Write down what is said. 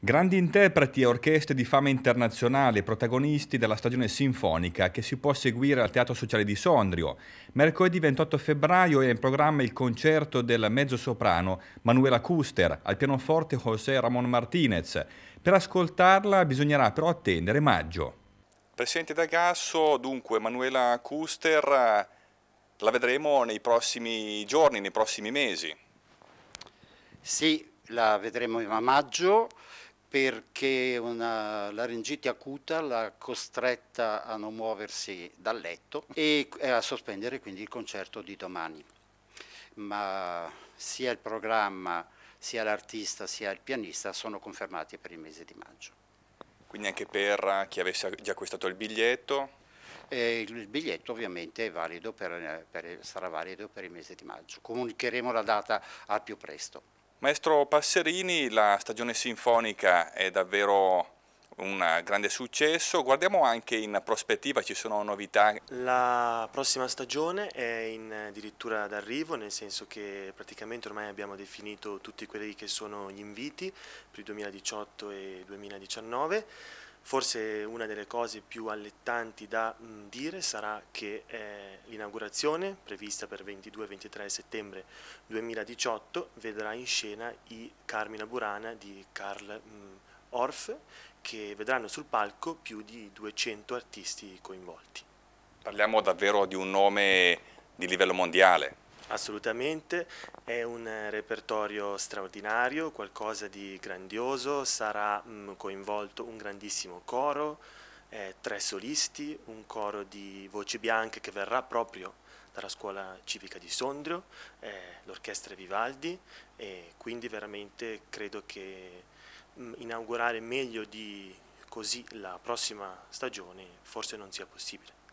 Grandi interpreti e orchestre di fama internazionale, protagonisti della stagione sinfonica che si può seguire al Teatro Sociale di Sondrio. Mercoledì 28 febbraio è in programma il concerto del mezzosoprano Manuela Custer al pianoforte José Ramon Martinez. Per ascoltarla bisognerà però attendere maggio. Presidente D'Agasso, dunque Manuela Custer la vedremo nei prossimi giorni, nei prossimi mesi. Sì, la vedremo a maggio perché una laringite acuta l'ha costretta a non muoversi dal letto e a sospendere quindi il concerto di domani. Ma sia il programma, sia l'artista, sia il pianista sono confermati per il mese di maggio. Quindi anche per chi avesse già acquistato il biglietto? E eh, il biglietto ovviamente valido per, per, sarà valido per il mese di maggio. Comunicheremo la data al più presto. Maestro Passerini, la stagione sinfonica è davvero un grande successo, guardiamo anche in prospettiva, ci sono novità? La prossima stagione è in addirittura d'arrivo, nel senso che praticamente ormai abbiamo definito tutti quelli che sono gli inviti per il 2018 e 2019, Forse una delle cose più allettanti da dire sarà che eh, l'inaugurazione, prevista per 22-23 settembre 2018, vedrà in scena i Carmina Burana di Karl Orff, che vedranno sul palco più di 200 artisti coinvolti. Parliamo davvero di un nome di livello mondiale, Assolutamente, è un eh, repertorio straordinario, qualcosa di grandioso, sarà mh, mm, coinvolto un grandissimo coro, eh, tre solisti, un coro di voci bianche che verrà proprio dalla scuola civica di Sondrio, eh, l'orchestra Vivaldi e quindi veramente credo che mh, mm, inaugurare meglio di così la prossima stagione forse non sia possibile.